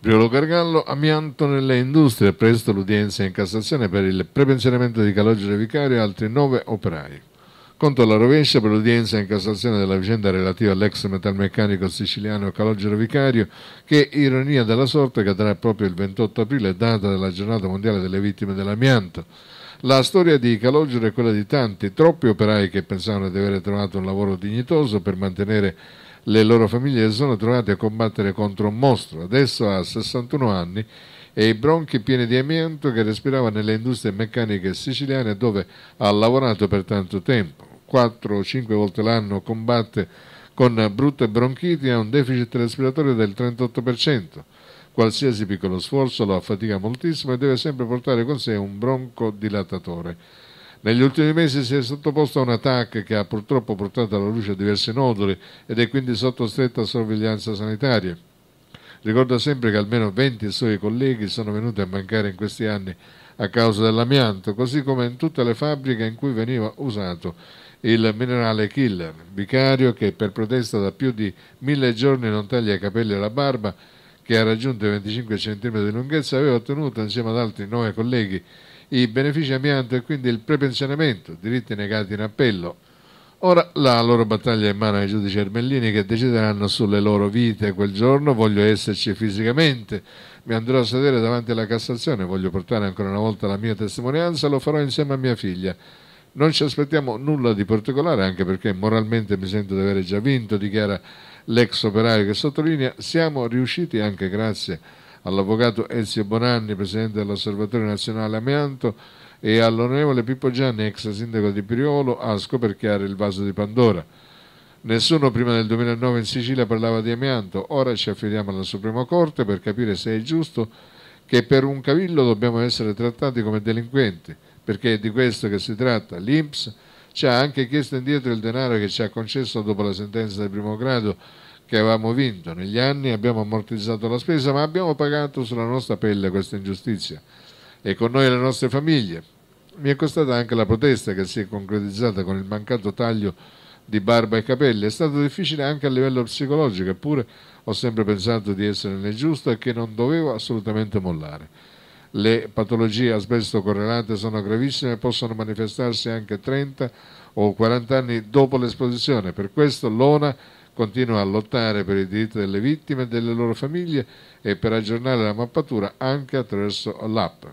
Priolo Gargallo, amianto nelle industrie, presto l'udienza in Cassazione per il prepensionamento di Calogero Vicario e altri nove operai. Conto alla rovescia per l'udienza in Cassazione della vicenda relativa all'ex metalmeccanico siciliano Calogero Vicario, che, ironia della sorte, cadrà proprio il 28 aprile, data della giornata mondiale delle vittime dell'amianto. La storia di Calogero è quella di tanti, troppi operai che pensavano di aver trovato un lavoro dignitoso per mantenere le loro famiglie si sono trovate a combattere contro un mostro. Adesso ha 61 anni e i bronchi pieni di amianto che respirava nelle industrie meccaniche siciliane dove ha lavorato per tanto tempo. 4 o 5 volte l'anno combatte con brutte bronchiti e ha un deficit respiratorio del 38%. Qualsiasi piccolo sforzo lo affatica moltissimo e deve sempre portare con sé un broncodilatatore. Negli ultimi mesi si è sottoposto a un attacco che ha purtroppo portato alla luce diversi noduli ed è quindi sotto stretta sorveglianza sanitaria. Ricordo sempre che almeno 20 suoi colleghi sono venuti a mancare in questi anni a causa dell'amianto, così come in tutte le fabbriche in cui veniva usato il minerale killer, vicario che per protesta da più di mille giorni non taglia i capelli e la barba, che ha raggiunto i 25 cm di lunghezza, aveva ottenuto insieme ad altri nove colleghi i benefici amianto e quindi il prepensionamento, diritti negati in appello. Ora la loro battaglia è in mano ai giudici ermellini che decideranno sulle loro vite quel giorno, voglio esserci fisicamente, mi andrò a sedere davanti alla Cassazione, voglio portare ancora una volta la mia testimonianza, lo farò insieme a mia figlia. Non ci aspettiamo nulla di particolare, anche perché moralmente mi sento di avere già vinto, dichiara l'ex operaio che sottolinea, siamo riusciti anche grazie a all'avvocato Ezio Bonanni, presidente dell'Osservatorio Nazionale Amianto, e all'onorevole Pippo Gianni, ex sindaco di Priolo, a scoperchiare il vaso di Pandora. Nessuno prima del 2009 in Sicilia parlava di amianto, ora ci affidiamo alla Suprema Corte per capire se è giusto che per un cavillo dobbiamo essere trattati come delinquenti, perché è di questo che si tratta. L'Inps ci ha anche chiesto indietro il denaro che ci ha concesso dopo la sentenza del primo grado che avevamo vinto. Negli anni abbiamo ammortizzato la spesa, ma abbiamo pagato sulla nostra pelle questa ingiustizia e con noi le nostre famiglie. Mi è costata anche la protesta che si è concretizzata con il mancato taglio di barba e capelli. È stato difficile anche a livello psicologico, eppure ho sempre pensato di essere nel giusto e che non dovevo assolutamente mollare. Le patologie asbesto correlate sono gravissime e possono manifestarsi anche 30 o 40 anni dopo l'esposizione. Per questo l'ONA continua a lottare per i diritti delle vittime e delle loro famiglie e per aggiornare la mappatura anche attraverso l'app.